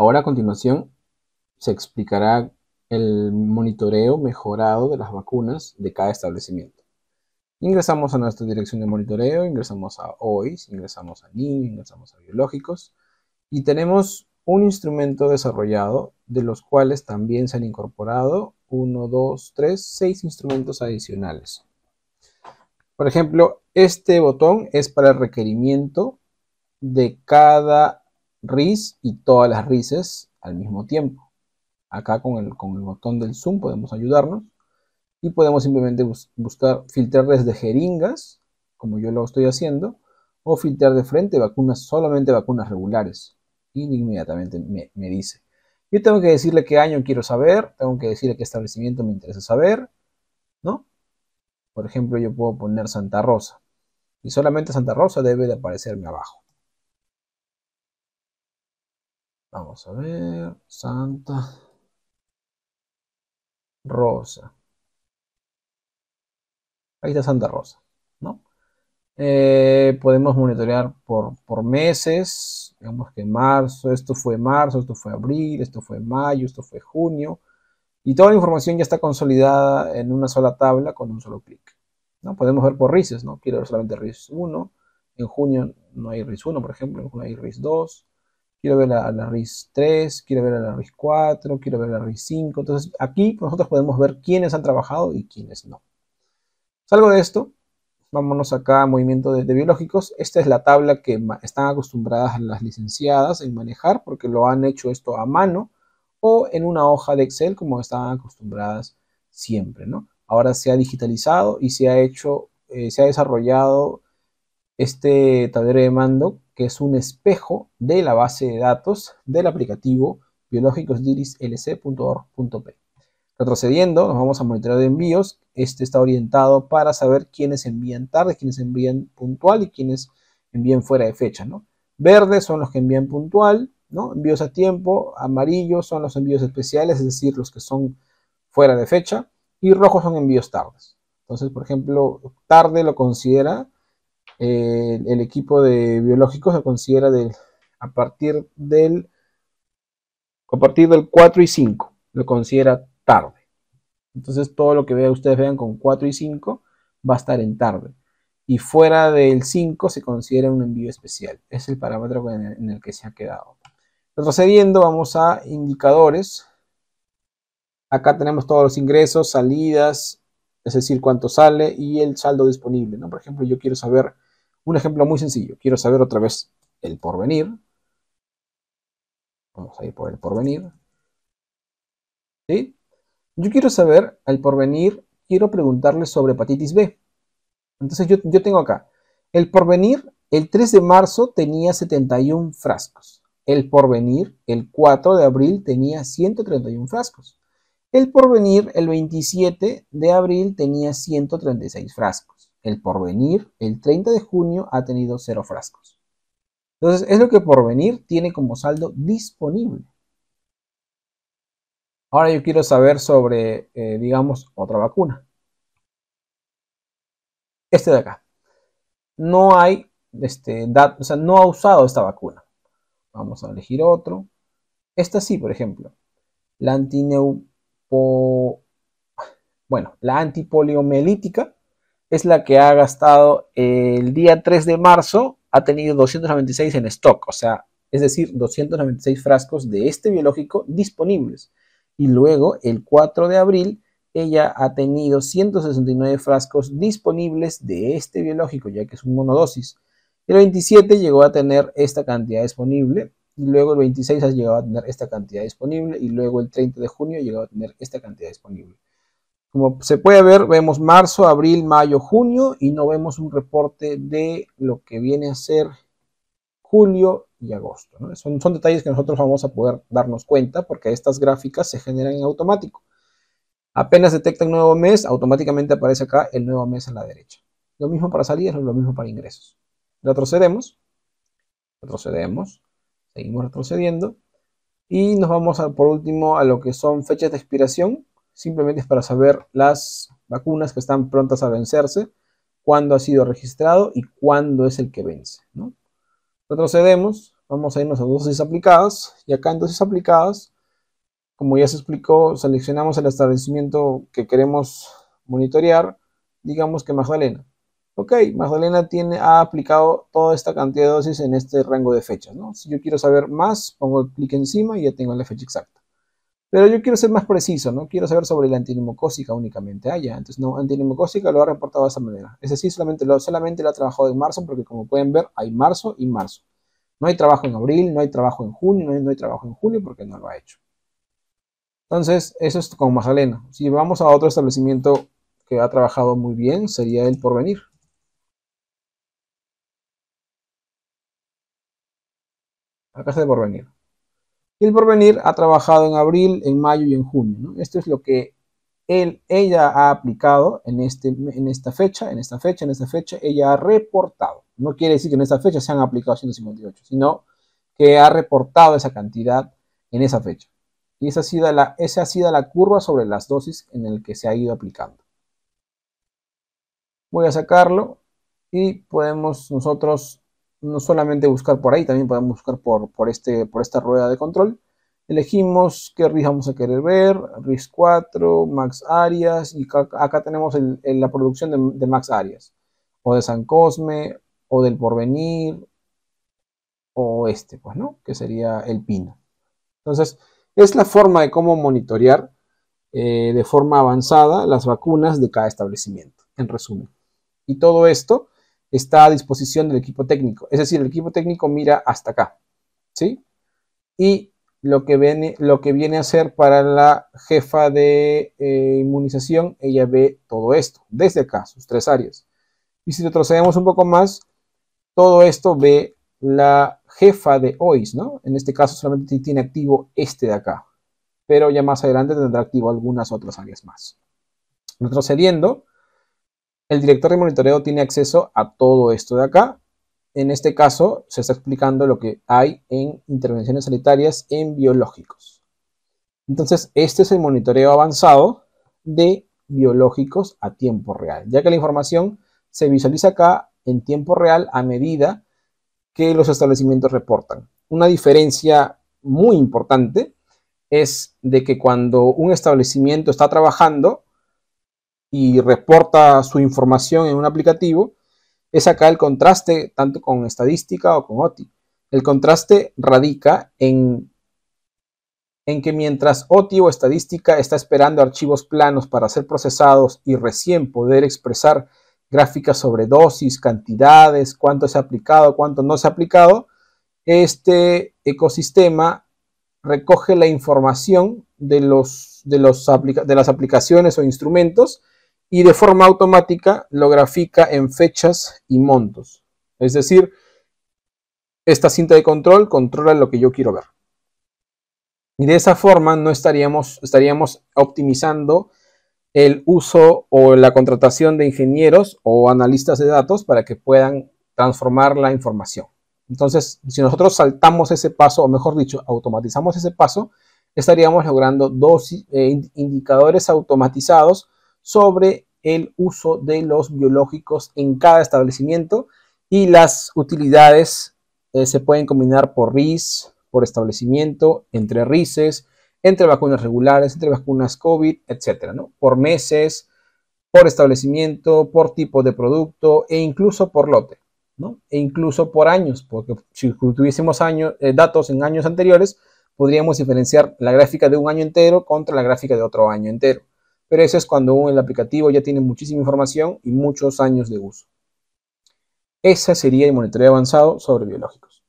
Ahora a continuación se explicará el monitoreo mejorado de las vacunas de cada establecimiento. Ingresamos a nuestra dirección de monitoreo, ingresamos a OIS, ingresamos a NIN, ingresamos a biológicos y tenemos un instrumento desarrollado de los cuales también se han incorporado 1, 2, 3, 6 instrumentos adicionales. Por ejemplo, este botón es para el requerimiento de cada RIS y todas las RISes al mismo tiempo. Acá con el, botón del zoom podemos ayudarnos y podemos simplemente buscar filtrar desde jeringas, como yo lo estoy haciendo, o filtrar de frente vacunas, solamente vacunas regulares. Y inmediatamente me, me dice. Yo tengo que decirle qué año quiero saber, tengo que decirle qué establecimiento me interesa saber, ¿no? Por ejemplo, yo puedo poner Santa Rosa. Y solamente Santa Rosa debe de aparecerme abajo. Vamos a ver. Santa Rosa. Ahí está Santa Rosa, ¿no? Eh, podemos monitorear por, meses. Digamos que marzo, esto fue marzo, esto fue abril, esto fue mayo, esto fue junio. Y toda la información ya está consolidada en una sola tabla con un solo clic. ¿no? Podemos ver por RISES, ¿no? Quiero ver solamente RIS 1. En junio no hay RIS 1, por ejemplo, en junio hay RIS 2 quiero ver la, la RIS 3, quiero ver la RIS 4, quiero ver la RIS 5. Entonces aquí nosotros podemos ver quiénes han trabajado y quiénes no. Salgo de esto, vámonos acá a movimiento de, biológicos. Esta es la tabla que están acostumbradas las licenciadas en manejar porque lo han hecho esto a mano o en una hoja de Excel como estaban acostumbradas siempre. Ahora se ha digitalizado y se ha hecho, eh, se ha desarrollado este tablero de mando que es un espejo de la base de datos del aplicativo biológicosdirislc.org.p. Retrocediendo, nos vamos a monitoreo de envíos. Este está orientado para saber quiénes envían tarde, quiénes envían puntual y quiénes envían fuera de fecha. ¿no? Verdes son los que envían puntual, ¿no? envíos a tiempo. Amarillo son los envíos especiales, es decir, los que son fuera de fecha. Y rojos son envíos tardes. Entonces, por ejemplo, tarde lo considera eh, el equipo de biológicos se considera a partir del a partir del 4 y 5 lo considera tarde. Entonces todo lo que vea, ustedes vean con 4 y 5 va a estar en tarde. Y fuera del 5 se considera un envío especial. Es el parámetro en el, que se ha quedado. Retrocediendo vamos a indicadores. Acá tenemos todos los ingresos, salidas, es decir, cuánto sale y el saldo disponible. Por ejemplo, yo quiero saber un ejemplo muy sencillo. Quiero saber otra vez el porvenir. Vamos a ir por el porvenir. Yo quiero saber el porvenir, quiero preguntarle sobre hepatitis B. Entonces yo tengo acá. El porvenir, el 3 de marzo tenía 71 frascos. El porvenir, el 4 de abril tenía 131 frascos. El porvenir, el 27 de abril tenía 136 frascos. El Porvenir, el 30 de junio, ha tenido cero frascos. Entonces, es lo que Porvenir tiene como saldo disponible. Ahora yo quiero saber sobre, eh, digamos, otra vacuna. Este de acá. No hay, este, o sea, no ha usado esta vacuna. Vamos a elegir otro. Esta sí, por ejemplo. La antineupo... Bueno, la antipoliomelítica es la que ha gastado el día 3 de marzo, ha tenido 296 en stock, o sea, es decir, 296 frascos de este biológico disponibles. Y luego, el 4 de abril, ella ha tenido 169 frascos disponibles de este biológico, ya que es un monodosis. El 27 llegó a tener esta cantidad disponible, y luego el 26 ha llegado a tener esta cantidad disponible, y luego el 30 de junio ha llegado a tener esta cantidad disponible. Como se puede ver, vemos marzo, abril, mayo, junio y no vemos un reporte de lo que viene a ser julio y agosto. Son, detalles que nosotros vamos a poder darnos cuenta porque estas gráficas se generan en automático. Apenas detecta un nuevo mes, automáticamente aparece acá el nuevo mes a la derecha. Lo mismo para salidas, lo mismo para ingresos. Retrocedemos, retrocedemos, seguimos retrocediendo y nos vamos por último a lo que son fechas de expiración simplemente es para saber las vacunas que están prontas a vencerse, cuándo ha sido registrado y cuándo es el que vence. Retrocedemos, vamos a irnos a dosis aplicadas y acá en dosis aplicadas, como ya se explicó, seleccionamos el establecimiento que queremos monitorear, digamos que Magdalena. Ok, Magdalena tiene, ha aplicado toda esta cantidad de dosis en este rango de fechas. Si yo quiero saber más, pongo el clic encima y ya tengo la fecha exacta. Pero yo quiero ser más preciso, ¿no? Quiero saber sobre la antinemocósica únicamente. allá. Ah, entonces no, antinemocósica lo ha reportado de esa manera. Es decir, solamente lo, solamente ha trabajado en marzo, porque como pueden ver, hay marzo y marzo. No hay trabajo en abril, no hay trabajo en junio, no hay, trabajo en junio porque no lo ha hecho. Entonces, eso es con Magdalena. Si vamos a otro establecimiento que ha trabajado muy bien, sería el porvenir. La casa de porvenir. Y el porvenir ha trabajado en abril, en mayo y en junio. Esto es lo que él, ella ha aplicado en, este, en esta fecha, en esta fecha, en esta fecha, ella ha reportado. No quiere decir que en esta fecha se han aplicado 158, sino que ha reportado esa cantidad en esa fecha. Y esa ha sido la, ha sido la curva sobre las dosis en el que se ha ido aplicando. Voy a sacarlo y podemos nosotros no solamente buscar por ahí, también podemos buscar por, por, este, por esta rueda de control. Elegimos qué RIS vamos a querer ver, RIS 4, Max Arias, y acá, tenemos la producción de, Max Arias, o de San Cosme, o del Porvenir, o este, pues, ¿no? Que sería el Pino. Entonces, es la forma de cómo monitorear eh, de forma avanzada las vacunas de cada establecimiento, en resumen. Y todo esto está a disposición del equipo técnico. Es decir, el equipo técnico mira hasta acá, ¿sí? Y lo que viene, lo que viene a ser para la jefa de eh, inmunización, ella ve todo esto, desde acá, sus tres áreas. Y si retrocedemos un poco más, todo esto ve la jefa de OIS, ¿no? En este caso solamente tiene activo este de acá, pero ya más adelante tendrá activo algunas otras áreas más. Retrocediendo, el director de monitoreo tiene acceso a todo esto de acá. En este caso se está explicando lo que hay en intervenciones sanitarias en biológicos. Entonces, este es el monitoreo avanzado de biológicos a tiempo real, ya que la información se visualiza acá en tiempo real a medida que los establecimientos reportan. Una diferencia muy importante es de que cuando un establecimiento está trabajando, y reporta su información en un aplicativo, es acá el contraste tanto con estadística o con OTI. El contraste radica en, en que mientras OTI o estadística está esperando archivos planos para ser procesados y recién poder expresar gráficas sobre dosis, cantidades, cuánto se ha aplicado, cuánto no se ha aplicado, este ecosistema recoge la información de, los, de, los de las aplicaciones o instrumentos y de forma automática lo grafica en fechas y montos. Es decir, esta cinta de control controla lo que yo quiero ver. Y de esa forma no estaríamos, estaríamos optimizando el uso o la contratación de ingenieros o analistas de datos para que puedan transformar la información. Entonces, si nosotros saltamos ese paso, o mejor dicho, automatizamos ese paso, estaríamos logrando dos eh, indicadores automatizados sobre el uso de los biológicos en cada establecimiento y las utilidades eh, se pueden combinar por RIS, por establecimiento, entre RISES, entre vacunas regulares, entre vacunas COVID, etc. Por meses, por establecimiento, por tipo de producto e incluso por lote, E incluso por años, porque si tuviésemos eh, datos en años anteriores, podríamos diferenciar la gráfica de un año entero contra la gráfica de otro año entero pero eso es cuando el aplicativo ya tiene muchísima información y muchos años de uso. Ese sería el monitoreo avanzado sobre biológicos.